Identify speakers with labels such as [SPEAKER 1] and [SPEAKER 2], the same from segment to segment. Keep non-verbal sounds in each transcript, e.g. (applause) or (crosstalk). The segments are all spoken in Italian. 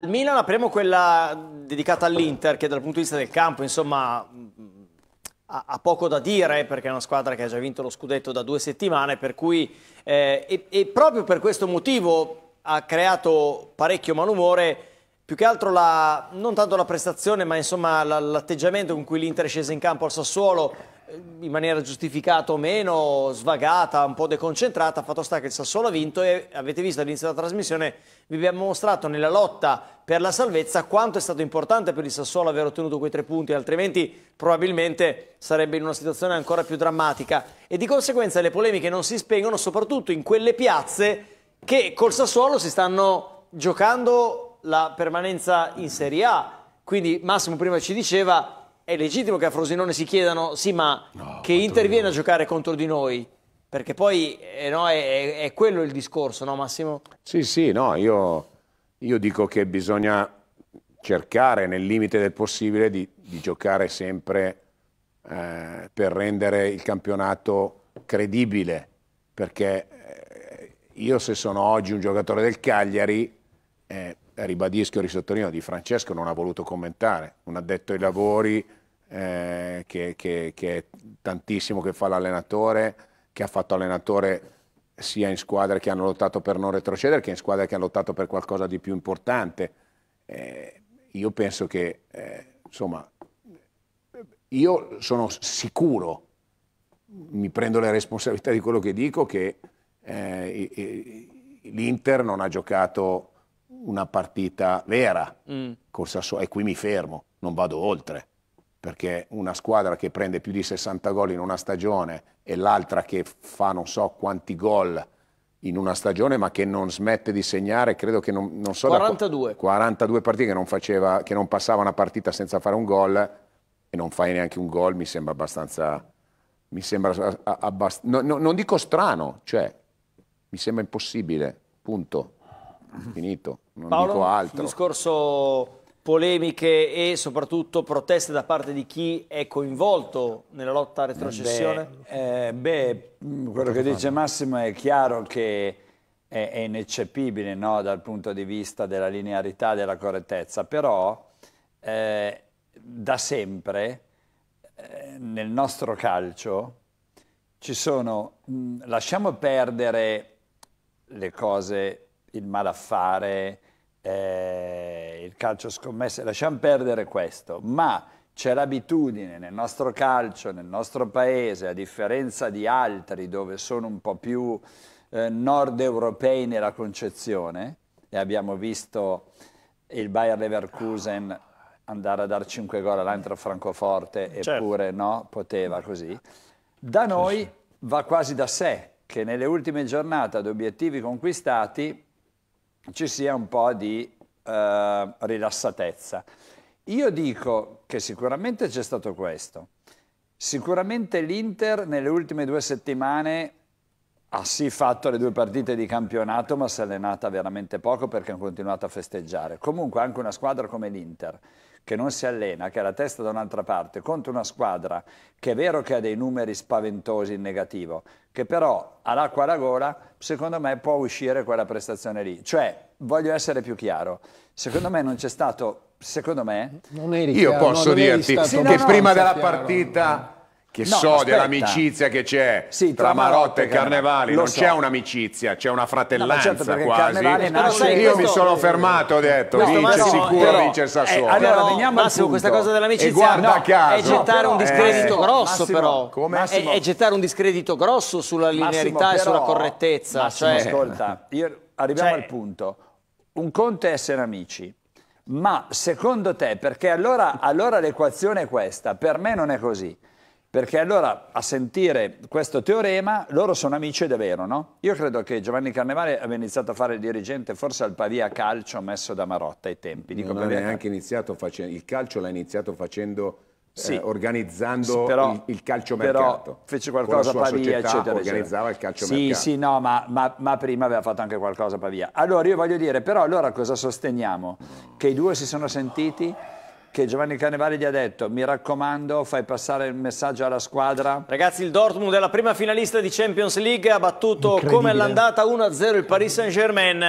[SPEAKER 1] Il Milan apriamo quella dedicata all'Inter che dal punto di vista del campo insomma mm, ha, poco da dire perché è una squadra che ha già vinto lo scudetto da due settimane per cui, eh, e, e, proprio per questo motivo ha creato parecchio malumore più che altro la, non tanto la prestazione ma insomma l'atteggiamento con cui l'Inter è scesa in campo al Sassuolo eh, in maniera giustificata o meno, svagata, un po' deconcentrata, fatto sta che il Sassuolo ha vinto e avete visto all'inizio della trasmissione, vi abbiamo mostrato nella lotta per la salvezza quanto è stato importante per il Sassuolo aver ottenuto quei tre punti, altrimenti probabilmente sarebbe in una situazione ancora più drammatica e di conseguenza le polemiche non si spengono soprattutto in quelle piazze che col Sassuolo si stanno giocando la permanenza in Serie A. Quindi Massimo prima ci diceva è legittimo che a Frosinone si chiedano, sì, ma no, che interviene no. a giocare contro di noi? Perché poi eh, no, è, è, quello il discorso, no Massimo?
[SPEAKER 2] Sì, sì, no, io, io dico che bisogna cercare nel limite del possibile di, di giocare sempre eh, per rendere il campionato credibile, perché eh, io se sono oggi un giocatore del Cagliari, eh, ribadisco e risottolineo, Di Francesco non ha voluto commentare, un addetto ai lavori eh, che, che, che, è tantissimo che fa l'allenatore, che ha fatto allenatore sia in squadre che hanno lottato per non retrocedere che in squadre che hanno lottato per qualcosa di più importante. Eh, io penso che, eh, insomma, io sono sicuro, mi prendo le responsabilità di quello che dico, che eh, l'Inter non ha giocato una partita vera mm. col Sassuolo e qui mi fermo, non vado oltre perché una squadra che prende più di 60 gol in una stagione e l'altra che fa non so quanti gol in una stagione ma che non smette di segnare, credo che non, non so 42. Da, 42 partite che non, faceva, che non passava una partita senza fare un gol e non fai neanche un gol mi sembra abbastanza, mi sembra abbast no, no, non dico strano, cioè mi sembra impossibile, punto, finito, non Paolo, dico altro.
[SPEAKER 1] Discorso polemiche e soprattutto proteste da parte di chi è coinvolto nella lotta a retrocessione?
[SPEAKER 3] Beh, eh, beh
[SPEAKER 1] mm, quello che dice
[SPEAKER 3] Massimo è chiaro che è, è ineccepibile no, dal punto di vista della linearità e della correttezza, però eh, da sempre eh, nel nostro calcio ci sono, mm, lasciamo perdere le cose, il malaffare, eh, il calcio scommesse, lasciamo perdere questo, ma c'è l'abitudine nel nostro calcio, nel nostro paese, a differenza di altri dove sono un po' più eh, nord europei nella concezione, e abbiamo visto il Bayer Leverkusen andare a dar 5 gol all'Antra Francoforte, certo. eppure no, poteva così. Da noi va quasi da sé che nelle ultime giornate ad obiettivi conquistati ci sia un po' di eh, rilassatezza. Io dico che sicuramente c'è stato questo. Sicuramente l'Inter nelle ultime due settimane ha sì fatto le due partite di campionato, ma si è allenata veramente poco perché ha continuato a festeggiare. Comunque anche una squadra come l'Inter che non si allena, che ha la testa da un'altra parte, contro una squadra che è vero che ha dei numeri spaventosi in negativo, che però all'acqua alla gola, secondo me può uscire quella prestazione lì. Cioè, voglio essere più chiaro, secondo me non c'è stato, secondo me... Non eri chiaro, Io posso no, dirti sì, che no, prima della partita
[SPEAKER 2] che no, so aspetta. dell'amicizia che c'è sì, tra, tra Marotta e Carnevali, non so. c'è un'amicizia, c'è una certo, fratellanza no, certo quasi. Nasce... Io questo... mi sono fermato, ho detto, vince no, sicuro, però, vince il eh, Sassuolo. Eh, allora, veniamo Massimo, al questa cosa dell'amicizia e guarda no, caso, è gettare un discredito
[SPEAKER 1] eh, grosso Massimo, però, come? Massimo, è, è, gettare un discredito grosso sulla linearità però, e sulla correttezza. Massimo, cioè... ascolta,
[SPEAKER 3] io, arriviamo cioè, al punto, un conto è essere amici, ma secondo te, perché allora, allora l'equazione è questa, per me non è così, perché allora a sentire questo teorema loro sono amici ed davvero, no? Io credo che Giovanni Carnevale abbia iniziato a fare il dirigente forse al Pavia Calcio messo da Marotta ai tempi. Dico, non ha neanche
[SPEAKER 2] iniziato facendo, il calcio l'ha iniziato facendo eh, sì. Eh, organizzando sì, però, il, il calciomercato. Però fece qualcosa a Pavia, eccetera. Organizzava eccetera. il calciomercato. Sì, sì,
[SPEAKER 3] no, ma, ma, ma, prima aveva fatto anche qualcosa a Pavia. Allora io voglio dire, però allora cosa sosteniamo? Che i due si sono sentiti? che Giovanni Canevari gli ha detto mi raccomando fai passare il messaggio alla squadra
[SPEAKER 1] ragazzi il Dortmund è la prima finalista di Champions League ha battuto come all'andata 1-0 il Paris Saint Germain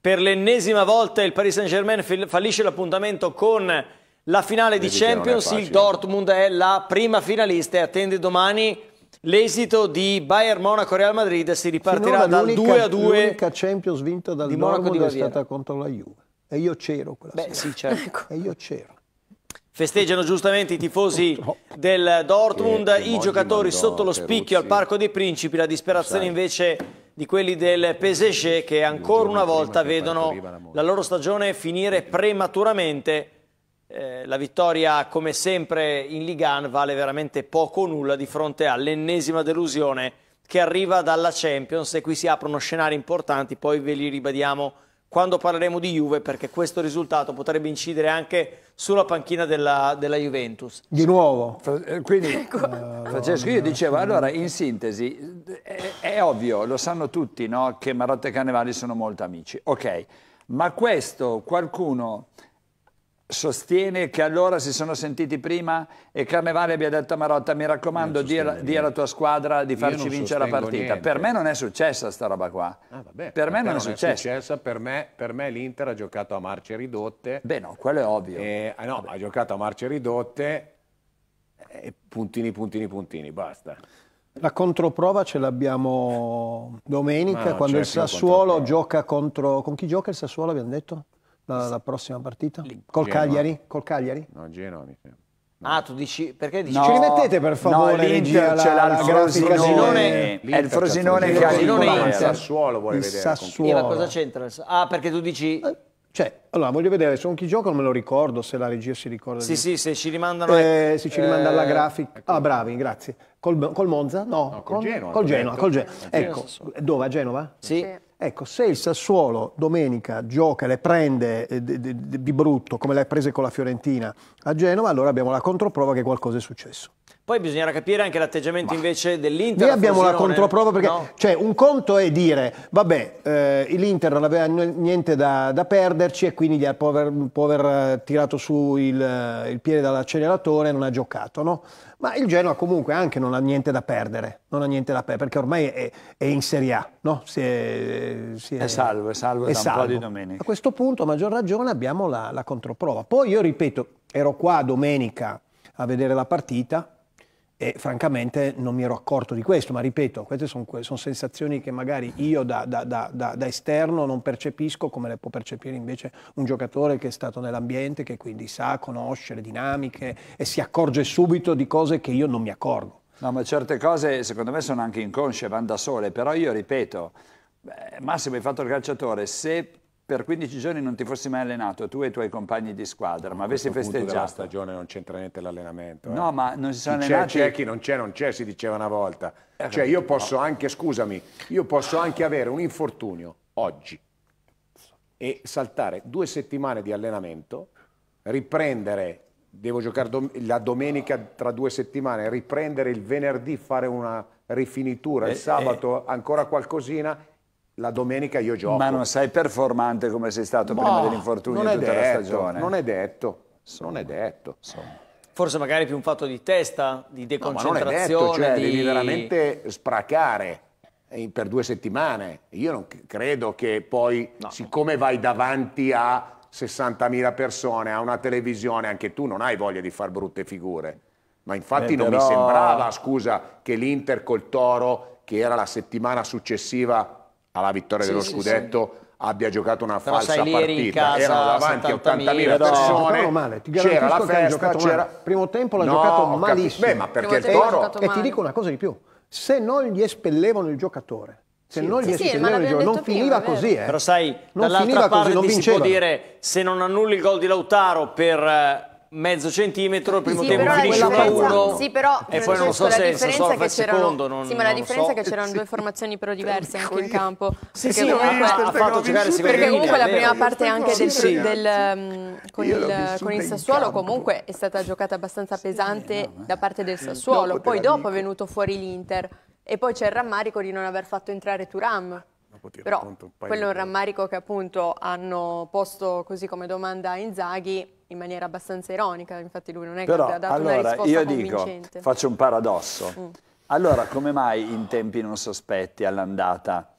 [SPEAKER 1] per l'ennesima volta il Paris Saint Germain fallisce l'appuntamento con la finale Vedi di Champions il Dortmund è la prima finalista e attende domani L'esito di Bayern Monaco Real Madrid si ripartirà dal 2 a 2. L'unica
[SPEAKER 4] Champions vinta dal Dortmund di è stata contro la Juve. E io c'ero quella Beh, sera. Sì, certo. E io c'ero.
[SPEAKER 1] Festeggiano giustamente i tifosi (laughs) del Dortmund, i giocatori sotto lo spicchio al Parco dei Principi, la disperazione invece di quelli del PSG che ancora una volta vedono la loro stagione finire prematuramente. Eh, la vittoria come sempre in Ligan vale veramente poco o nulla di fronte all'ennesima delusione che arriva dalla Champions e qui si aprono scenari importanti, poi ve li ribadiamo quando parleremo di Juve perché questo risultato potrebbe incidere anche sulla panchina della, della Juventus.
[SPEAKER 3] Di nuovo. Eh, quindi, (laughs) ecco. uh, Francesco, io dicevo, allora in sintesi, è, è ovvio, lo sanno tutti, no, che Marotta e Carnevali sono molto amici. Ok, ma questo qualcuno sostiene che allora si sono sentiti prima e Carnevale abbia detto a Marotta mi raccomando di, di alla tua squadra di farci vincere la partita niente. per me non è successa sta
[SPEAKER 2] roba qua ah, vabbè, per me non, è successa, è successa per me, me l'Inter ha giocato a marce ridotte beh no quello è ovvio eh, no, ha giocato a marce ridotte eh, e puntini puntini puntini basta
[SPEAKER 4] la controprova ce l'abbiamo domenica quando il Sassuolo gioca contro con chi gioca il Sassuolo abbiamo detto? la, la prossima partita? Col Genoa. Cagliari? Col Cagliari?
[SPEAKER 2] No, Genoa mi sembra. No. Ah, tu dici perché dici? No, ci rimettete per favore no, l'Inter ce l'ha il Frosinone, è il Frosinone che ha il
[SPEAKER 4] Sassuolo vuole il vedere. Sassuolo. ma cosa
[SPEAKER 1] c'entra? Ah, perché tu dici eh,
[SPEAKER 4] cioè, allora voglio vedere, sono chi gioca, non me lo ricordo, se la regia si ricorda. Sì, sì,
[SPEAKER 1] se ci rimandano... Eh, se ci rimanda eh, alla grafica...
[SPEAKER 4] Ecco. Ah, bravi, grazie. Col, col Monza? No, no col,
[SPEAKER 2] col Genoa. Col Genova. col Genoa. Ecco,
[SPEAKER 4] dove? A Genova? sì. sì. Ecco, se il Sassuolo domenica gioca, e le prende eh, di brutto, come le ha prese con la Fiorentina a Genova, allora abbiamo la controprova che qualcosa è successo.
[SPEAKER 1] Poi bisognerà capire anche l'atteggiamento invece dell'Inter. Noi abbiamo la controprova perché no.
[SPEAKER 4] cioè, un conto è dire vabbè eh, l'Inter non aveva niente da, da, perderci e quindi può aver, può aver eh, tirato su il, eh, il piede dall'acceleratore e non ha giocato. No? Ma il Genoa comunque anche non ha niente da perdere, non ha niente da perdere perché ormai è, è, in Serie A. No?
[SPEAKER 3] Si è, si è, è salvo, è salvo è da salvo. un po' di domenica. A
[SPEAKER 4] questo punto a maggior ragione abbiamo la, la controprova. Poi io ripeto, ero qua domenica a vedere la partita e francamente non mi ero accorto di questo, ma ripeto, queste sono son sensazioni che magari io da, da, da, da, esterno non percepisco come le può percepire invece un giocatore che è stato nell'ambiente, che quindi sa, conosce le dinamiche e si accorge subito di cose che io
[SPEAKER 3] non mi accorgo. No, ma certe cose secondo me sono anche inconsce, vanno da sole, però io ripeto, Massimo hai fatto il calciatore, se per 15 giorni non ti fossi mai allenato, tu e i tuoi compagni di squadra, ma avessi festeggiato. La
[SPEAKER 2] stagione non c'entra niente l'allenamento. Eh? No, ma non si sono chi allenati. C'è chi non c'è, non c'è, si diceva una volta. Eh, cioè io posso no. anche, scusami, io posso anche avere un infortunio oggi e saltare due settimane di allenamento, riprendere, devo giocare dom la domenica tra due settimane, riprendere il venerdì, fare una rifinitura, eh, il sabato eh. ancora qualcosina la domenica io gioco. Ma non
[SPEAKER 3] sei performante come sei stato Ma prima dell'infortunio tutta detto, la
[SPEAKER 2] stagione. Non è detto, non è detto. Insomma.
[SPEAKER 1] Forse magari più un fatto di testa, di deconcentrazione. No, detto, cioè, di... devi veramente
[SPEAKER 2] spracare eh, per due settimane. Io non credo che poi, no. siccome vai davanti a 60.000 persone, a una televisione, anche tu non hai voglia di fare brutte figure. Ma infatti eh, non mi sembrava, scusa, che l'Inter col Toro, che era la settimana successiva alla vittoria sì, dello sì, scudetto sì. abbia giocato una Però falsa partita. Erano davanti a 80.000 persone, c'era la festa, c'era... Primo
[SPEAKER 4] tempo l'ha no, giocato malissimo. Beh, ma perché il Toro... E ti dico una cosa di più, se non gli espellevano il giocatore, se sì, non gli sì,
[SPEAKER 1] sì non prima,
[SPEAKER 5] finiva così, eh. Però
[SPEAKER 1] sai, non dall'altra parte così, non si può dire se non annulli il gol di Lautaro per eh, mezzo centimetro, il primo sì, tempo finisce 1-1 sì, però, e poi non so se Sassuolo secondo. Non, sì, ma la differenza è che c'erano
[SPEAKER 5] due formazioni però diverse anche in campo. Sì, perché sì, comunque, ha fatto giocare perché comunque la prima parte anche con il Sassuolo comunque è stata giocata abbastanza pesante da parte del Sassuolo. Poi dopo è venuto fuori l'Inter e poi c'è il rammarico di non aver fatto entrare Turam. Però quello è un rammarico che appunto hanno posto così come domanda a Inzaghi in maniera abbastanza ironica, infatti lui non è Però, che ha dato allora, una risposta io convincente. dico, faccio
[SPEAKER 3] un paradosso. Mm. Allora, come mai in tempi non sospetti all'andata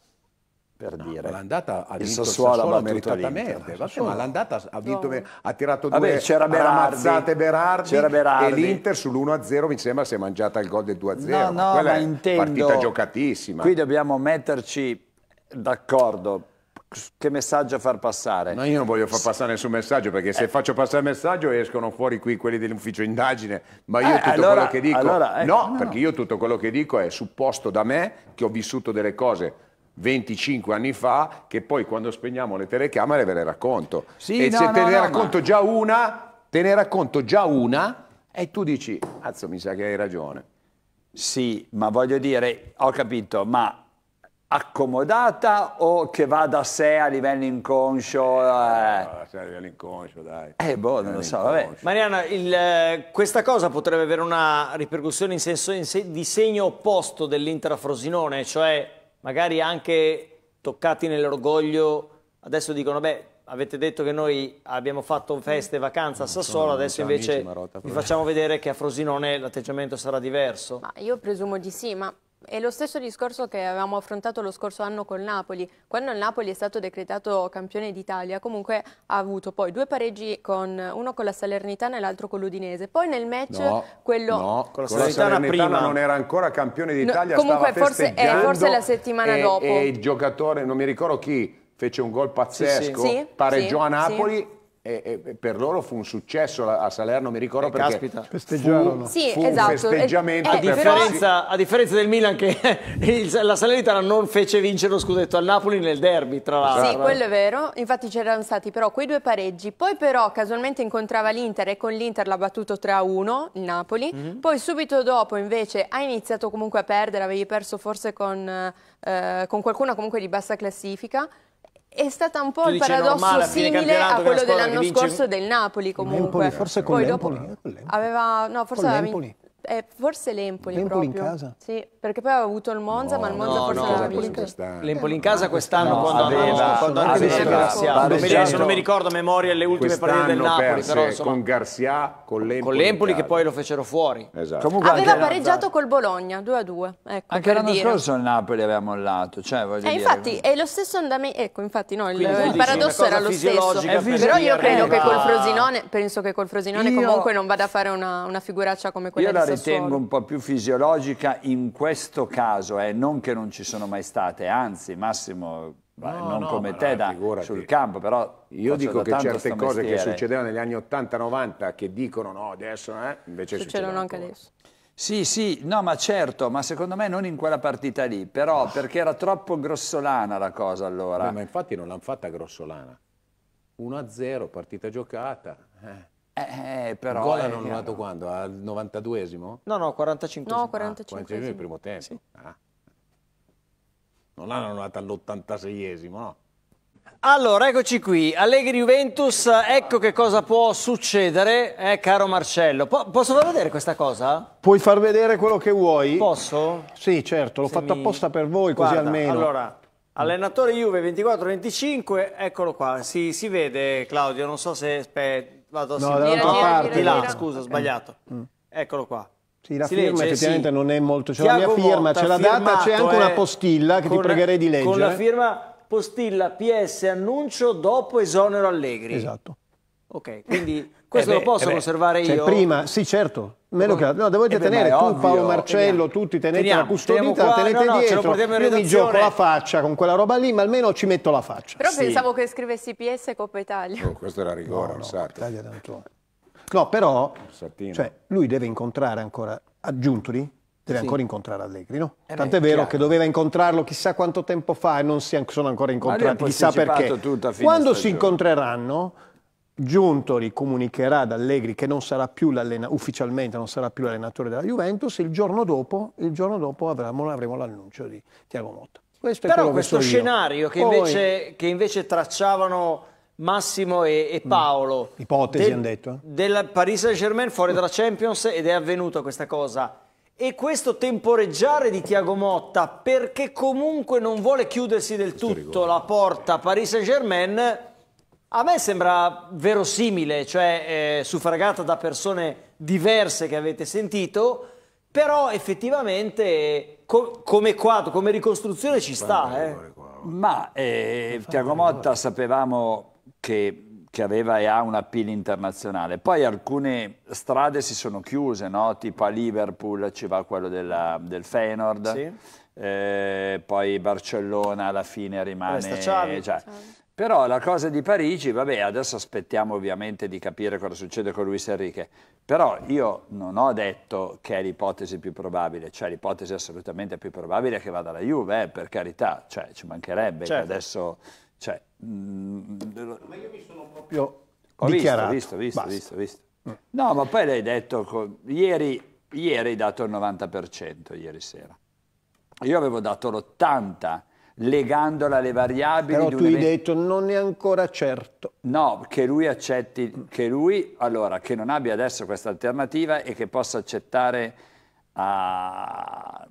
[SPEAKER 3] per no, dire.
[SPEAKER 2] L'andata ha il vinto Sassuolo, Sassuolo ha battuto l'Inter. Vabbè, ma l'andata ha, vinto, no. ha
[SPEAKER 3] tirato due Vabbè, c'era Berardi, c'era Berardi, e
[SPEAKER 2] l'Inter sull'1-0 mi sembra si è mangiata il gol del 2-0. No, no, Quella ma intendo, partita giocatissima. Qui
[SPEAKER 3] dobbiamo metterci d'accordo che messaggio far passare? No, io non voglio far passare
[SPEAKER 2] nessun messaggio perché se eh. faccio passare il messaggio escono fuori qui quelli dell'ufficio indagine, ma io eh, tutto allora, quello che dico... Allora, ecco, no, no, perché io tutto quello che dico è supposto da me che ho vissuto delle cose 25 anni fa che poi quando spegniamo le telecamere ve le racconto. Sì, e no, se te no, ne no, racconto ma... già una, te ne racconto già una e tu dici, cazzo mi sa che hai ragione.
[SPEAKER 3] Sì, ma voglio dire, ho capito, ma accomodata o che va da sé a livello inconscio? Eh, eh. No, a livello inconscio, dai. Eh, boh, non lo so, vabbè.
[SPEAKER 1] Mariana, il, eh, questa cosa potrebbe avere una ripercussione in senso in se, di segno opposto Frosinone, cioè magari anche toccati nell'orgoglio, adesso dicono, beh, avete detto che noi abbiamo fatto feste e mm. vacanze a Sassuolo, adesso invece vi facciamo (laughs) vedere che a Frosinone l'atteggiamento sarà diverso. Ma
[SPEAKER 5] io presumo di sì, ma è lo stesso discorso che avevamo affrontato lo scorso anno col Napoli. Quando il Napoli è stato decretato campione d'Italia, comunque ha avuto poi due pareggi, con, uno con la Salernitana e l'altro con l'Udinese. Poi nel match no, quello... No, con la Salernitana, Salernitana non
[SPEAKER 2] era ancora campione d'Italia, no, comunque forse, eh, forse, la settimana e, dopo. E il giocatore, non mi ricordo chi, fece un gol pazzesco, sì, sì. pareggiò sì, a Napoli e, e, per loro fu un successo a Salerno, mi ricordo eh, perché caspita. festeggiarono. Fu, sì, fu esatto. Eh, festeggiamento.
[SPEAKER 1] Eh, a, differenza, sì. a, differenza, del Milan che (laughs) il, la Salernitana non fece vincere lo scudetto al Napoli nel derby, tra esatto. l'altro. Sì, quello è
[SPEAKER 5] vero. Infatti c'erano stati però quei due pareggi. Poi però casualmente incontrava l'Inter e con l'Inter l'ha battuto 3-1 il Napoli. Mm -hmm. Poi subito dopo invece ha iniziato comunque a perdere, avevi perso forse con, eh, con qualcuno comunque di bassa classifica. È stato un po' il paradosso normale, simile a, quello dell'anno vince... scorso del Napoli comunque. L'Empoli, forse con Poi l'Empoli. Dopo... Eh, aveva... No, forse con l'Empoli. Eh, forse l'Empoli, l'Empoli in casa? Sì, perché poi aveva avuto il Monza, no, ma il Monza no, forse no, l'aveva vinto.
[SPEAKER 1] L'Empoli in casa quest'anno no, quando aveva, quando anche Garcia. Non mi ricordo a memoria le ultime partite del Napoli, però insomma, con
[SPEAKER 3] Garcia,
[SPEAKER 1] con l'Empoli. Con l'Empoli che poi lo fecero fuori.
[SPEAKER 3] Esatto. Comunque aveva pareggiato
[SPEAKER 5] col Bologna, 2 a 2. Ecco, anche l'anno scorso
[SPEAKER 3] il Napoli aveva mollato, cioè voglio eh, infatti
[SPEAKER 5] è lo stesso andamento, ecco, infatti no, il, il paradosso era lo stesso. Però io credo che col Frosinone, penso che col Frosinone comunque non vada a fare una figuraccia come quella di ritengo
[SPEAKER 3] un po' più fisiologica in questo caso, eh, non che non ci sono mai state, anzi Massimo No, non no, come te da, sul campo, però io dico che certe cose mestiere. che succedevano negli anni 80-90 che dicono no adesso, eh, invece succedono anche ancora. adesso. Sì, sì, no, ma certo, ma secondo me non in quella partita lì, però oh. perché era troppo grossolana la cosa allora. Beh, ma
[SPEAKER 2] infatti non l'hanno fatta grossolana.
[SPEAKER 3] 1-0, partita giocata. Eh. Eh, eh,
[SPEAKER 2] però... Gola eh, non annullato dato quando? Al 92esimo? No, no, 45 esimo No, 45 ah, il primo tempo. Sì. Ah. Non l'hanno annullato all'86esimo, no?
[SPEAKER 1] Allora, eccoci qui, Allegri Juventus, ecco che cosa può succedere, eh, caro Marcello. Po posso far vedere questa cosa?
[SPEAKER 2] Puoi
[SPEAKER 4] far vedere quello che vuoi. Posso? Sì, certo, l'ho fatto mi... apposta per voi, Guarda, così almeno. Allora,
[SPEAKER 1] allenatore Juve 24-25, eccolo qua, si, si, vede Claudio, non so se... Aspetta Vado a no, dall'altra parte. Di là, scusa, ho sbagliato. Mm. mm. Eccolo qua. Sì, la si firma legge, effettivamente sì. non è molto. C'è cioè la mia firma, c'è la data, c'è anche una eh, postilla che ti pregherei di leggere. Con la firma postilla PS annuncio dopo esonero Allegri. Esatto. Ok, quindi questo eh beh, lo posso eh conservare cioè, io? Prima,
[SPEAKER 4] sì certo. Meno eh che, no, dovete eh tenere tu, ovvio. Paolo cioè, Marcello, teniamo. tutti tenete teniamo, la custodita, qua, tenete no, no, dietro. Io mi gioco la faccia con quella roba lì, ma almeno ci metto la faccia. Però sì. pensavo
[SPEAKER 5] che scrivessi PS Coppa Italia. Oh,
[SPEAKER 2] questo era rigore, no, no,
[SPEAKER 4] Italia d'Antone. No, però cioè, lui deve incontrare ancora Aggiuntoli, deve sì. ancora incontrare Allegri, no? Eh Tant'è vero chiaro. che doveva incontrarlo chissà quanto tempo fa e non si sono ancora incontrati, chissà perché. Quando si incontreranno Giuntoli comunicherà ad Allegri che non ufficialmente non sarà più l'allenatore della Juventus, il giorno dopo, il giorno dopo avremo, avremo l'annuncio di Tiago Motta. Questo Però questo che so
[SPEAKER 1] scenario che invece, che invece, tracciavano Massimo e, e mm. Paolo... Mm.
[SPEAKER 4] Ipotesi del, hanno detto. Eh?
[SPEAKER 1] Del Paris Saint-Germain fuori dalla Champions ed è avvenuta questa cosa. E questo temporeggiare di Tiago Motta perché comunque non vuole chiudersi del questo tutto rigore. la porta a Paris Saint-Germain a me sembra verosimile, cioè eh, suffragata da persone diverse che avete sentito, però effettivamente co come quadro, come ricostruzione ci sta. Eh.
[SPEAKER 3] Ma eh, Tiago Motta sapevamo che, che, aveva e ha una PIL internazionale, poi alcune strade si sono chiuse, no? tipo a Liverpool ci va quello della, del Feyenoord, sì. eh, poi Barcellona alla fine rimane... Resta Xavi. Cioè, Xavi però la cosa di Parigi, vabbè, adesso aspettiamo ovviamente di capire cosa succede con Luis Enrique, però io non ho detto che è l'ipotesi più probabile, cioè l'ipotesi assolutamente più probabile è che vada alla Juve, eh, per carità, cioè ci mancherebbe certo. che adesso... Cioè, mh, mm, ma io mi sono proprio ho dichiarato. Visto, visto, visto, visto, visto, mm. No, ma poi l'hai detto, ieri, ieri hai dato il 90% ieri sera, io avevo dato l'80% legandola alle variabili. Però tu hai detto
[SPEAKER 4] non è ancora certo.
[SPEAKER 3] No, che lui accetti, che lui, allora, che non abbia adesso questa alternativa e che possa accettare, a,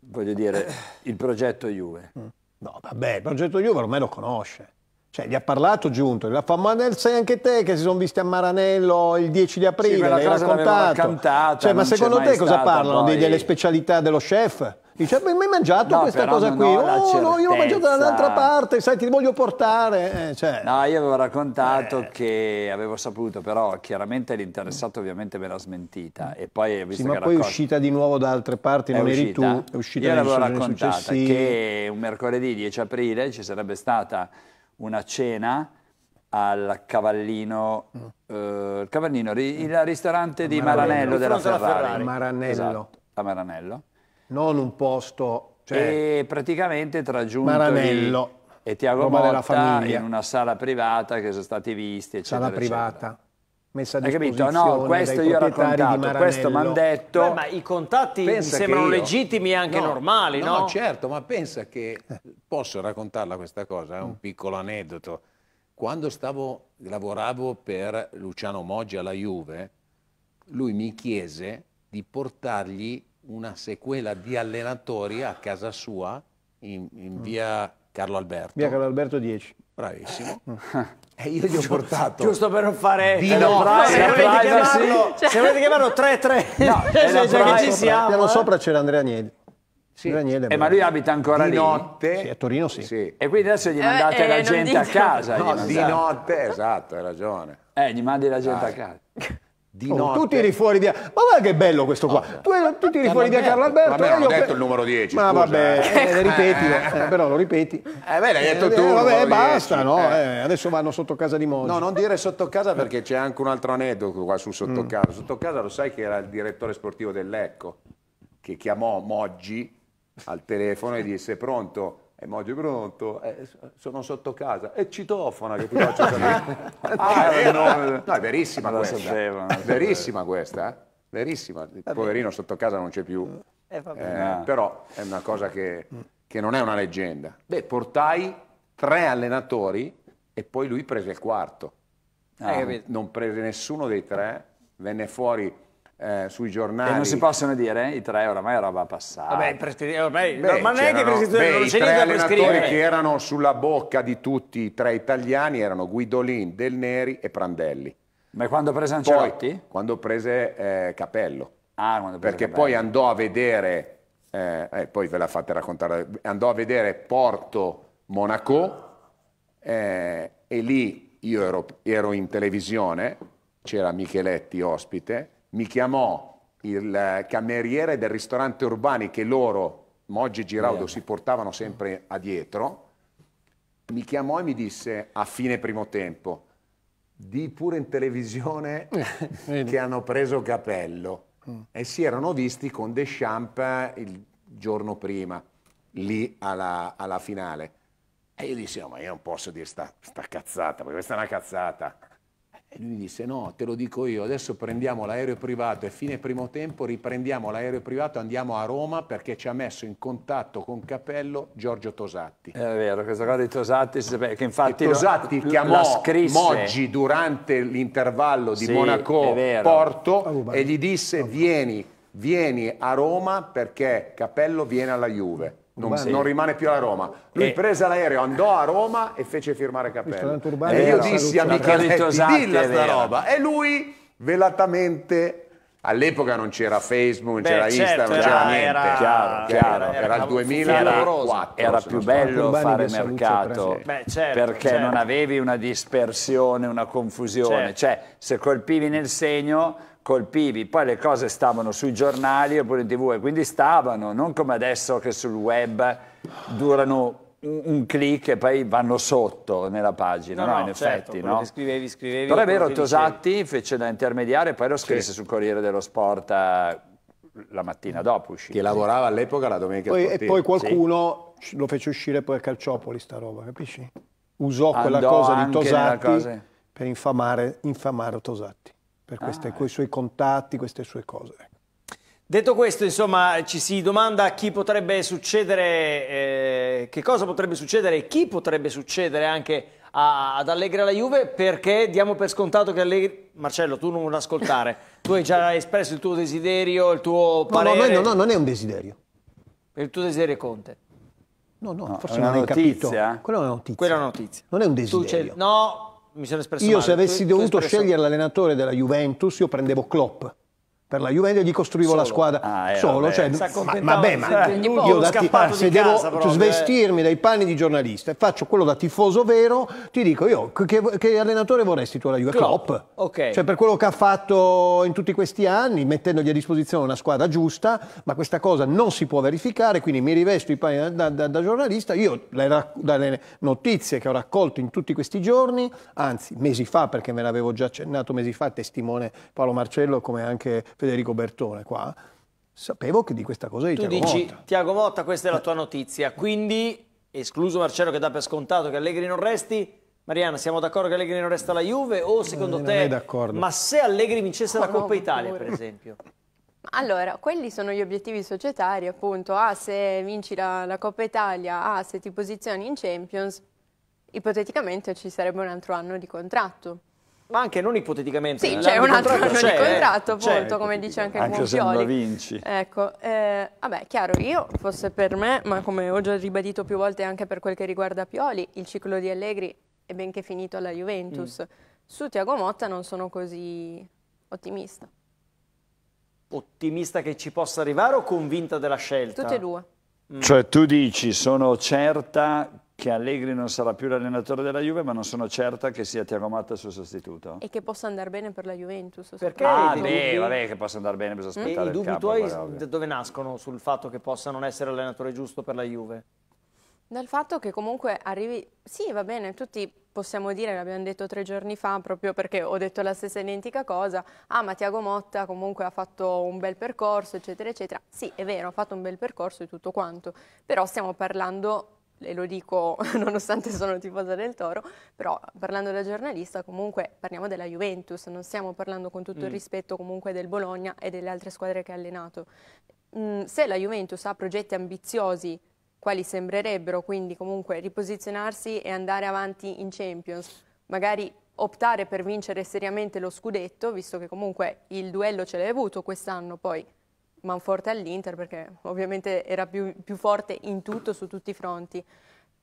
[SPEAKER 3] voglio dire, il progetto Juve. Mm. No, vabbè,
[SPEAKER 4] il progetto Juve ormai lo conosce. Cioè, gli ha parlato Giunto, gli ha fatto, ma nel sei anche te che si sono visti a Maranello il 10 di aprile, sì, l'hai raccontato. Cantata, cioè, ma secondo te cosa parlano? Poi... Delle specialità dello chef? Dice, ma hai mai mangiato no, questa cosa qui? No, oh, no, io l'ho mangiata dall'altra parte, sai, ti voglio portare.
[SPEAKER 3] Eh, cioè. No, io avevo raccontato eh. che avevo saputo, però chiaramente l'interessato ovviamente me l'ha smentita. E poi, visto sì, ma poi è uscita
[SPEAKER 4] di nuovo da altre parti, è non uscita. eri tu, è uscita Io avevo raccontato successivi. che
[SPEAKER 3] un mercoledì 10 aprile ci sarebbe stata una cena al Cavallino, mm. eh, il Cavallino, il mm. ristorante di Maranello, Maranello della Ferrari. Ferrari. Maranello. Esatto, a Maranello
[SPEAKER 4] non un posto... Cioè,
[SPEAKER 3] e praticamente tra Giunto e, e Tiago Motta in una sala privata che sono stati visti, eccetera, Sala privata. Eccetera.
[SPEAKER 4] Messa a disposizione No, questo io ho raccontato, questo mi hanno detto. Beh, ma
[SPEAKER 2] i contatti mi sembrano io... legittimi e anche no, normali, no? No, certo, ma pensa che (laughs) posso raccontarla questa cosa, è eh, un mm. piccolo aneddoto. Quando stavo, lavoravo per Luciano Moggi alla Juve, lui mi chiese di portargli una sequela di allenatori a casa sua in, in mm. via Carlo Alberto. Via
[SPEAKER 4] Carlo Alberto 10. Bravissimo. Mm. (laughs) E io gli ho portato. Giusto
[SPEAKER 2] per non fare.
[SPEAKER 1] Di no, privacy, se, volete chiamarlo, cioè... se volete chiamarlo
[SPEAKER 4] 3-3. (laughs) No, cioè, cioè che ci siamo. Eh. Piano eh? sopra c'era Andrea Niedi. Sì. Eh, ma lui abita ancora di lì? notte. Sì, a Torino sì. sì.
[SPEAKER 3] E quindi adesso gli eh, mandate eh, la gente dico. a casa. No, di notte, esatto, hai ragione. Eh, gli mandi la gente ah. a casa. (laughs)
[SPEAKER 4] di oh, notte. Tu tiri fuori di... Ma guarda che bello questo qua. Oh, tu, eh, tu tiri fuori di Carlo Alberto. Vabbè, non eh, ho detto il numero 10. Ma scusa. vabbè, eh, (laughs) eh ripetilo, eh, però lo ripeti. Eh beh, l'hai detto eh, tu. Eh, vabbè, basta, 10, no? adesso vanno sotto casa di Monti. No,
[SPEAKER 2] non dire sotto casa perché c'è anche un altro aneddoto qua su sotto mm. Sotto casa lo sai che era il direttore sportivo dell'Ecco che chiamò Moggi al telefono e disse pronto e oggi pronto, eh, sono sotto casa e citofona
[SPEAKER 3] che ti (laughs) faccio sapere.
[SPEAKER 5] ah, è eh,
[SPEAKER 2] no, no, è verissima questa. Sapevo, verissima questa, eh. verissima. Il eh, poverino sotto casa non c'è più.
[SPEAKER 1] Eh, no. Ah.
[SPEAKER 2] Però è una cosa che, che non è una leggenda. Beh, portai tre allenatori e poi lui prese il quarto. Ah. non prese nessuno dei tre, venne fuori eh, sui giornali. E non si possono dire, eh? i tre oramai è roba passata. Vabbè, prescri-
[SPEAKER 3] ormai, Beh, ma non è che prescrizione, non c'è niente da prescrivere. I tre allenatori che erano
[SPEAKER 2] sulla bocca di tutti i tre italiani erano Guidolin, Del Neri e Prandelli. Ma quando prese Ancelotti? Poi, quando prese eh, Capello. Ah, quando prese Perché Capello. poi andò a vedere, eh, eh, poi ve la fate raccontare, andò a vedere Porto Monaco eh, e lì io ero, ero in televisione, c'era Micheletti ospite, mi chiamò il cameriere del ristorante Urbani che loro, Moggi e Giraudo, si portavano sempre a dietro, mi chiamò e mi disse a fine primo tempo, di pure in televisione (laughs) che hanno preso capello mm. e si erano visti con Deschamps il giorno prima, lì alla, alla finale. E io dissi, oh, ma io non posso dire sta, sta cazzata, perché questa è una cazzata. E lui disse no, te lo dico io, adesso prendiamo l'aereo privato e fine primo tempo riprendiamo l'aereo privato e andiamo a Roma perché ci ha messo in contatto con Capello Giorgio Tosatti. È vero, questa cosa di Tosatti si sapeva che infatti... E Tosatti lo, chiamò Moggi durante l'intervallo di sì, Monaco-Porto e gli disse vieni, vieni a Roma perché Capello viene alla Juve non, sì. non, rimane più alla Roma. Lui eh. prese l'aereo, andò a Roma e fece firmare Cappello. E io dissi a Micheletti, dilla esatto, sta roba. E lui velatamente All'epoca non c'era Facebook, non c'era certo, Instagram, certo, non c'era niente. Era, chiaro, chiaro. Era, era, il 2004. Era più bello fare
[SPEAKER 3] mercato Beh, certo, perché certo. non avevi una dispersione, una confusione. Certo. Cioè, se colpivi nel segno colpivi, poi le cose stavano sui giornali oppure in tv e quindi stavano, non come adesso che sul web durano un, un clic e poi vanno sotto nella pagina, no? no, no in certo, effetti, no? Scrivevi, scrivevi. Però è vero, Tosatti dicevi. fece da intermediario e poi lo scrisse sì. sul Corriere dello Sport eh, la mattina dopo uscì. Che lavorava all'epoca la domenica poi, E poi qualcuno
[SPEAKER 4] sì. lo fece uscire poi a Calciopoli sta roba, capisci? Usò Andò quella cosa di Tosatti per infamare, infamare Tosatti per queste, ah, quei suoi contatti, queste sue cose. Ecco.
[SPEAKER 1] Detto questo, insomma, ci si domanda chi potrebbe succedere, eh, che cosa potrebbe succedere e chi potrebbe succedere anche a, ad Allegri alla Juve, perché diamo per scontato che Allegri... Marcello, tu non ascoltare, (laughs) tu hai già espresso il tuo desiderio, il tuo parere... No, no, no,
[SPEAKER 4] no non è un desiderio.
[SPEAKER 1] Il tuo desiderio è Conte.
[SPEAKER 4] No, no, no forse non hai notizia. capito. Quella è una notizia. Quella è una notizia. Non è un desiderio.
[SPEAKER 1] no, mi sono espresso Io male. se avessi dovuto espresso... scegliere
[SPEAKER 4] l'allenatore della Juventus, io prendevo Klopp per la Juventus gli costruivo solo. la squadra ah, eh, solo, vabbè. cioè, ma, vabbè, ma io da tifo, se devo però, eh. svestirmi eh. dai panni di giornalista e faccio quello da tifoso vero, ti dico io che, che allenatore vorresti tu alla Juve? Klopp. Klopp. Okay. Cioè per quello che ha fatto in tutti questi anni, mettendogli a disposizione una squadra giusta, ma questa cosa non si può verificare, quindi mi rivesto i panni da, da, da giornalista, io dalle notizie che ho raccolto in tutti questi giorni, anzi mesi fa perché me l'avevo già accennato mesi fa, testimone Paolo Marcello come anche Federico Bertone qua, sapevo che di questa cosa di tu Tiago dici, Motta.
[SPEAKER 1] Tiago Motta, questa è la tua notizia, quindi, escluso Marcello che dà per scontato che Allegri non resti, Mariana, siamo d'accordo che Allegri non resta la Juve o secondo non te, ma se Allegri vincesse oh, la ah, Coppa no, Italia per esempio?
[SPEAKER 5] Allora, quelli sono gli obiettivi societari, appunto. Ah, se vinci la, la Coppa Italia, ah, se ti posizioni in Champions, ipoteticamente ci sarebbe un altro anno di contratto
[SPEAKER 1] ma anche non ipoteticamente. Sì, c'è un altro anno di contratto, appunto, come dice anche, anche Montioli. Anche se vinci.
[SPEAKER 5] Ecco, eh, vabbè, chiaro, io fosse per me, ma come ho già ribadito più volte anche per quel che riguarda Pioli, il ciclo di Allegri è benché finito alla Juventus. Mm. Su Tiago Motta non sono così ottimista.
[SPEAKER 1] Ottimista che ci possa arrivare o convinta della scelta?
[SPEAKER 5] Tutte e due.
[SPEAKER 3] Mm. Cioè tu dici, sono certa che Allegri non sarà più l'allenatore della Juve, ma non sono certa che sia Tiago Matta il suo sostituto.
[SPEAKER 5] E che possa andare bene per la Juventus. Perché? Ah,
[SPEAKER 3] beh, vabbè, che possa andare bene, bisogna mm? aspettare E I dubbi tuoi dove
[SPEAKER 1] nascono sul fatto che possa non essere l'allenatore giusto per la Juve?
[SPEAKER 5] Dal fatto che comunque arrivi... Sì, va bene, tutti possiamo dire, l'abbiamo detto tre giorni fa, proprio perché ho detto la stessa identica cosa, ah ma Tiago Motta comunque ha fatto un bel percorso, eccetera, eccetera. Sì, è vero, ha fatto un bel percorso e tutto quanto, però stiamo parlando e lo dico (laughs) nonostante sono tifosa del Toro, però parlando da giornalista comunque parliamo della Juventus, non stiamo parlando con tutto mm. il rispetto comunque del Bologna e delle altre squadre che ha allenato. Mm, se la Juventus ha progetti ambiziosi, quali sembrerebbero, quindi comunque riposizionarsi e andare avanti in Champions, magari optare per vincere seriamente lo scudetto, visto che comunque il duello ce l'hai avuto quest'anno poi Manforte all'Inter perché ovviamente era più, più, forte in tutto, su tutti i fronti.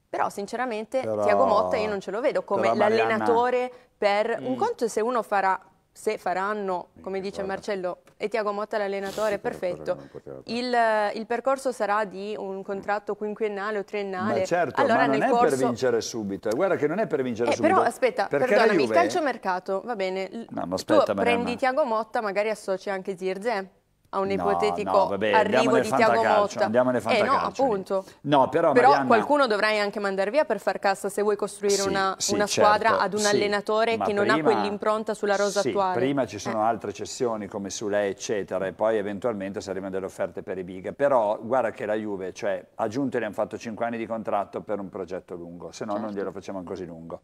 [SPEAKER 5] Però sinceramente Però... Tiago Motta io non ce lo vedo come l'allenatore per... Mm. Un conto se uno farà se faranno, come dice Marcello, e Tiago Motta l'allenatore, sì, perfetto. Il, il, percorso sarà di un mm. contratto quinquennale o triennale. Ma certo, allora, ma non è corso... per
[SPEAKER 3] vincere subito. Eh. Guarda che non è per vincere eh, subito. Però aspetta, perdonami, Juve... il
[SPEAKER 5] calciomercato, va bene. No,
[SPEAKER 3] ma aspetta, tu prendi
[SPEAKER 5] Tiago Motta, magari associ anche Zirze a un ipotetico no, no, vabbè, arrivo di Tiago Motta. Andiamo nelle eh no, appunto.
[SPEAKER 3] No, però, però Marianna... qualcuno
[SPEAKER 5] dovrai anche mandare via per far cassa se vuoi costruire sì, una, sì, una, certo, squadra certo, ad un sì, allenatore che non ha quell'impronta sulla rosa attuale. prima
[SPEAKER 3] ci eh. sono eh. altre cessioni come su lei, eccetera, e poi eventualmente saranno delle offerte per i big. Però guarda che la Juve, cioè, a Giunte gli hanno fatto 5 anni di contratto per un progetto lungo, se no certo. non glielo facciamo così lungo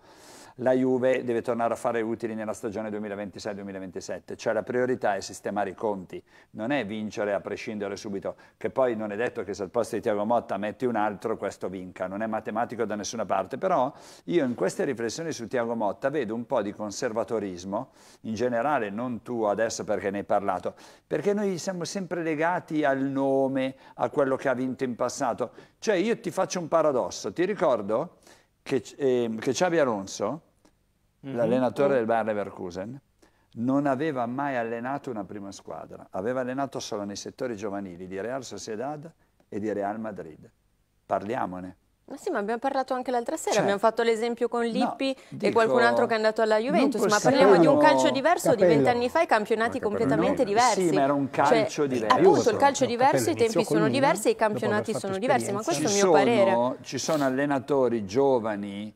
[SPEAKER 3] la Juve deve tornare a fare utili nella stagione 2026-2027, cioè la priorità è sistemare i conti, non è vincere a prescindere subito, che poi non è detto che se al posto di Tiago Motta metti un altro questo vinca, non è matematico da nessuna parte, però io in queste riflessioni su Tiago Motta vedo un po' di conservatorismo, in generale non tu adesso perché ne hai parlato, perché noi siamo sempre legati al nome, a quello che ha vinto in passato, cioè io ti faccio un paradosso, ti ricordo? che, eh, che Xabi Alonso, mm -hmm. l'allenatore del Bayer Leverkusen, non aveva mai allenato una prima squadra, aveva allenato solo nei settori giovanili di Real Sociedad e di Real Madrid. Parliamone.
[SPEAKER 5] Ma sì, ma abbiamo parlato anche l'altra sera, cioè, abbiamo fatto l'esempio con Lippi no, dico, e qualcun altro che è andato alla Juventus, possiamo, ma parliamo di un calcio diverso capello, di vent'anni fa i campionati completamente no, diversi. Sì, ma era un cioè, calcio cioè, diverso. Appunto, il calcio è diverso, i tempi sono diversi e i campionati sono diversi, ma questo ci è il mio sono, parere.
[SPEAKER 3] Ci sono allenatori giovani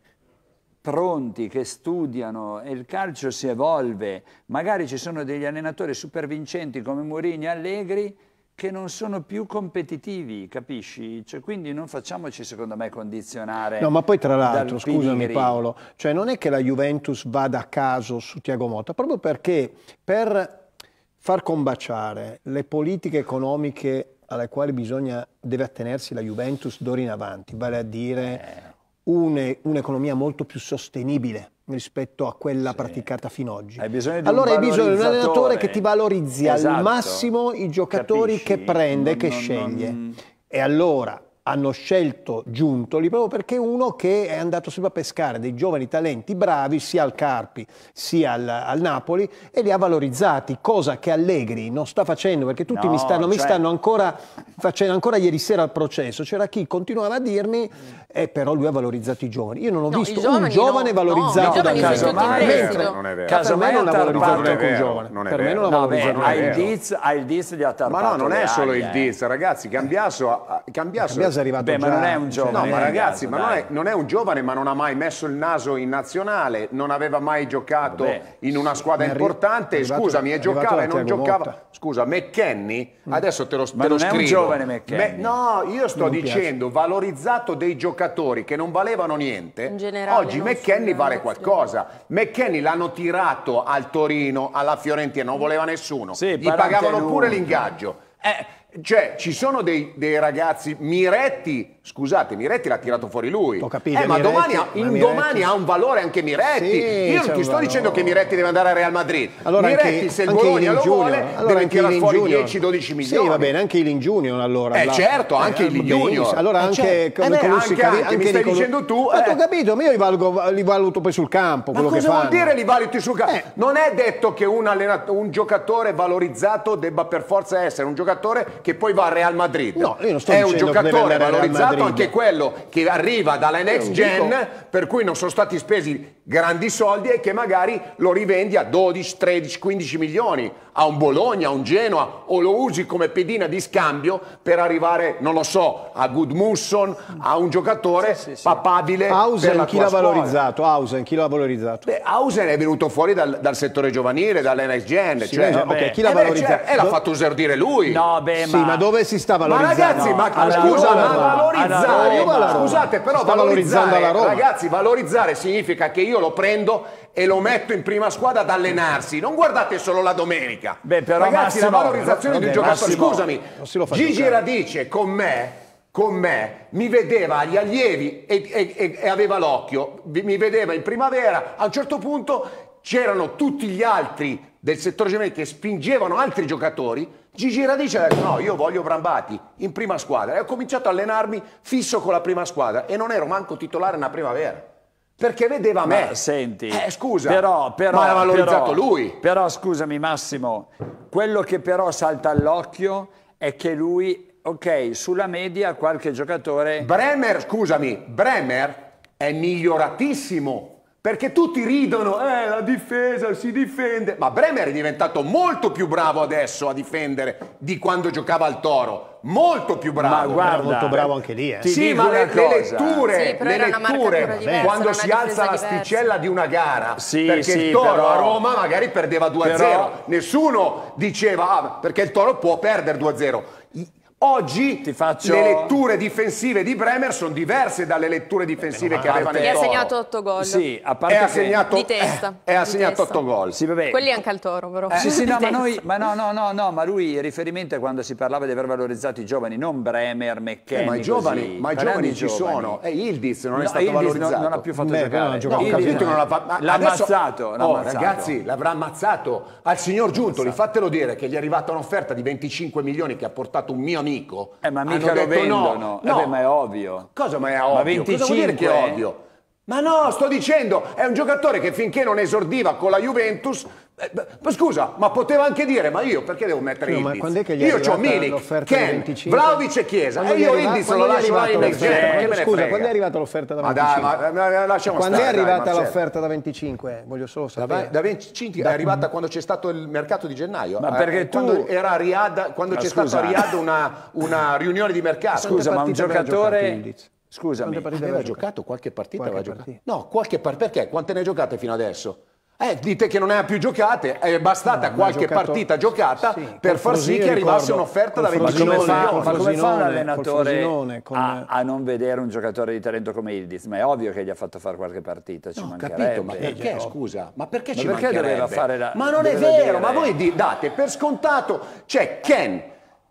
[SPEAKER 3] pronti, che studiano e il calcio si evolve. Magari ci sono degli allenatori super vincenti come Mourinho e Allegri che non sono più competitivi, capisci? Cioè, quindi non facciamoci, secondo me, condizionare. No, ma poi tra l'altro, scusami Paolo,
[SPEAKER 4] cioè non è che la Juventus vada a caso su Tiago Motta, proprio perché per far combaciare le politiche economiche alle quali bisogna, deve attenersi la Juventus d'ora in avanti, vale a dire eh un'economia molto più sostenibile rispetto a quella sì. praticata fino ad oggi. Hai
[SPEAKER 3] bisogno di allora
[SPEAKER 4] hai bisogno di un allenatore che ti valorizzi esatto. al massimo i giocatori Capisci? che prende, non, che non, sceglie. Non... E allora hanno scelto Giuntoli proprio perché uno che è andato sempre a pescare dei giovani talenti bravi sia al Carpi sia al, al Napoli e li ha valorizzati, cosa che Allegri non sta facendo perché tutti no, mi, stanno, cioè... mi stanno ancora facendo, ancora ieri sera al processo, c'era chi continuava a dirmi eh, però lui ha valorizzato i giovani,
[SPEAKER 3] io non ho no, visto un giovane no, valorizzato no, da Casomai, Casomai, Casomai non ha valorizzato alcun giovane, non è per vero. me non ha valorizzato ha il diz, ha il diz di ha Ma no, non è solo il diz,
[SPEAKER 2] eh. ragazzi, Cambiasso, Cambiasso Lucas è arrivato Beh, già... ma non è un giovane. No, ma ragazzi, ragazzo, ma non è, non è, un giovane, ma non ha mai messo il naso in nazionale, non aveva mai giocato Vabbè, in una squadra sì, importante. Arrivato, Scusami, e eh, giocava e non giocava. Motta. Scusa, McKenny, mm. adesso te lo, ma te lo scrivo. Ma è un giovane McKenny. no, io sto dicendo, piace. valorizzato dei giocatori che non valevano niente, generale, oggi McKenny vale qualcosa. McKenny l'hanno tirato al Torino, alla Fiorentina, non voleva nessuno. Sì, Gli pagavano pure l'ingaggio. Eh, cioè, ci sono dei, dei, ragazzi, Miretti, scusate, Miretti l'ha tirato fuori lui. Ho capito. Eh, ma, Miretti, domani, ha, ma domani, ha un valore anche Miretti. Sì, Io non ti sto valore. dicendo che Miretti deve andare al Real Madrid. Allora, Miretti, anche, se il Bologna lo junior, vuole, allora deve tirare fuori 10-12 milioni. Sì, va
[SPEAKER 4] bene, anche il Junior
[SPEAKER 2] allora. Eh, là. certo, anche eh, il Junior. Allora, eh, anche, certo. eh, beh, anche, anche, mi stai Nicol... dicendo tu. Ma eh. tu ho
[SPEAKER 4] capito, ma io li, valgo, li, valuto poi sul campo. Ma cosa vuol
[SPEAKER 2] dire li valuti sul campo? Eh. Non è detto che un giocatore valorizzato debba per forza essere un giocatore che poi va al Real Madrid. No, io non sto è un giocatore valorizzato anche quello che arriva dalla next gen, per cui non sono stati spesi grandi soldi e che magari lo rivendi a 12, 13, 15 milioni a un Bologna, a un Genoa o lo usi come pedina di scambio per arrivare, non lo so, a Goodmusson, a un giocatore sì, sì, sì. papabile Hausen, chi l'ha valorizzato? Hausen, chi l'ha valorizzato? Beh, Hausen è venuto fuori dal, dal settore giovanile, dall'NXT Gen, cioè, no, eh, okay, chi l'ha eh, cioè, valorizzato? Cioè, eh, e l'ha fatto esordire lui. No, beh, ma... ma... dove si sta valorizzando? Ma ragazzi, ma alla scusa, Roma, ma valorizzare, scusate, però valorizzare, ragazzi, valorizzare significa che io io lo prendo e lo metto in prima squadra ad allenarsi. Non guardate solo la domenica. Beh, però, Ragazzi, Massimo, la valorizzazione di un giocatore, Massimo, scusami, Gigi giocare. Radice con me con me, mi vedeva agli allievi e, e, e aveva l'occhio, mi vedeva in primavera, a un certo punto c'erano tutti gli altri del settore giovanile che spingevano altri giocatori, Gigi Radice ha detto no, io voglio Brambati in prima squadra e ho cominciato a allenarmi fisso con la prima squadra e non ero manco titolare nella primavera
[SPEAKER 3] perché vedeva me. Ma, senti, eh, scusa, però, però, ma l'ha valorizzato però, lui. Però scusami Massimo, quello che però salta all'occhio è che lui, ok, sulla media qualche giocatore... Bremer, scusami, Bremer è
[SPEAKER 2] miglioratissimo perché tutti ridono, eh, la difesa si difende. Ma Bremer è diventato molto più bravo adesso a difendere di quando giocava al Toro. Molto più bravo. Ma guarda, molto bravo eh. anche lì. Eh. Sì, ma le, le, letture, sì, le letture diversa, quando si alza l'asticella di una gara, sì, perché sì, il Toro però... a Roma magari perdeva 2-0. Però... Nessuno diceva, ah, perché il Toro può perdere 2-0. Oggi faccio... le letture difensive di Bremer sono diverse dalle letture difensive Beh, che avevano Gli ha
[SPEAKER 5] segnato 8 gol. Sì, a parte è che... segnato, di testa. Eh, ha segnato 8
[SPEAKER 3] gol. Sì, Quelli
[SPEAKER 5] anche al toro, però. Eh. Sì, sì, no, ma, noi,
[SPEAKER 3] ma no, no, no, no, ma lui il riferimento è quando si parlava di aver valorizzato i giovani, non Bremer, McKenny. Eh, ma i giovani, ma i giovani ci sono. E
[SPEAKER 2] Ildiz non no, è stato Ildiz valorizzato. Non, non ha più fatto Beh, giocare. No, ho capito, non l'ha fatto. L'ha ammazzato. Oh, ragazzi, l'avrà
[SPEAKER 3] ammazzato.
[SPEAKER 2] Al signor Giuntoli, fatelo dire che gli è arrivata un'offerta di 25 milioni che ha portato un mio amico. Eh, ma mica lo vendono. Eh, no, no. Vabbè, ma
[SPEAKER 3] è ovvio.
[SPEAKER 2] Cosa ma è ovvio? Ma 25... Cosa vuol dire che è ovvio? Ma no, sto dicendo, è un giocatore che finché non esordiva con la Juventus eh, beh, scusa, ma poteva anche dire, ma io perché devo mettere no, Indiz? io ho Milik, Ken, Vlaovic e Chiesa quando e io arriva, Indiz lo lascio ai next gen, Scusa, quando è
[SPEAKER 4] arrivata l'offerta da 25? Ma dai, ma, eh,
[SPEAKER 2] ma, quando stare, è arrivata dai, l'offerta
[SPEAKER 4] da 25? Voglio solo sapere. Da, da
[SPEAKER 2] 25 da, è arrivata quando c'è stato il mercato di gennaio. Ma eh, perché eh, tu... Quando, era a Riyadh, quando c'è stata a Riad una, una, riunione di mercato. Scusa, ma un giocatore... Scusami, aveva giocato qualche partita? No, qualche partita, perché? Quante ne hai giocate fino adesso? Eh, dite che non ne ha più giocate, è bastata no, qualche giocato, partita giocata sì, per far sì che arrivasse un'offerta da 25 milioni. Ma come Frosinone,
[SPEAKER 3] fa un allenatore a, eh. a, non vedere un giocatore di talento come Ildiz? Ma è ovvio che gli ha fatto fare qualche partita, ci no, mancherebbe. Capito, ma perché, no. scusa? Ma perché ma ci perché doveva fare la... Ma non è vero, dire... ma
[SPEAKER 2] voi date per scontato, c'è cioè Ken,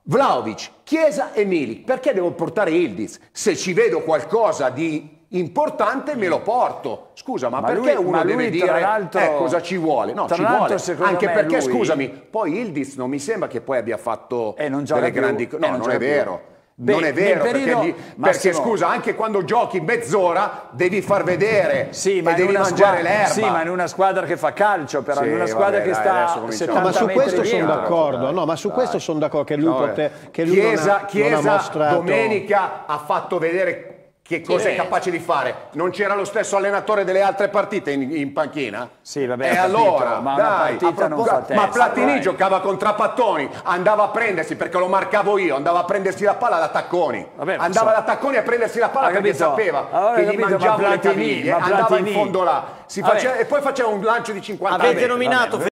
[SPEAKER 2] Vlaovic, Chiesa e Milik. Perché devo portare Ildiz? Se ci vedo qualcosa di importante me lo porto. Scusa, ma, ma perché lui, uno ma deve dire eh, cosa ci vuole? No, ci vuole. Anche perché, lui... scusami, poi Ildiz non mi sembra che poi abbia fatto eh, delle grandi cose. Eh, no, non, non è più. vero. Beh, non è vero, perché, gli, perché, scusa, anche quando giochi mezz'ora devi far
[SPEAKER 4] vedere sì, ma e devi mangiare squadra, l'erba. Sì, ma in
[SPEAKER 3] una squadra che fa calcio, però sì, in una squadra vabbè, che dai, sta no, ma su questo sono
[SPEAKER 4] d'accordo, no, ma su dai. questo sono d'accordo che lui, no, pote, eh. che lui Chiesa, non ha, Chiesa non ha domenica
[SPEAKER 2] ha fatto vedere che cosa è capace di fare. Non c'era lo stesso allenatore delle altre partite in, in panchina? Sì, vabbè. E allora, ma, dai, propos- testa, ma Platini dai. giocava con Trapattoni, andava a prendersi perché lo marcavo io, andava a prendersi la palla da Tacconi. Vabbè, andava so. da Tacconi a prendersi la palla perché sapeva allora, ah, che capito, gli mangiava ma Platini, le caviglie, andava in fondo là. Faceva, e poi faceva un lancio di 50 Avete metri. nominato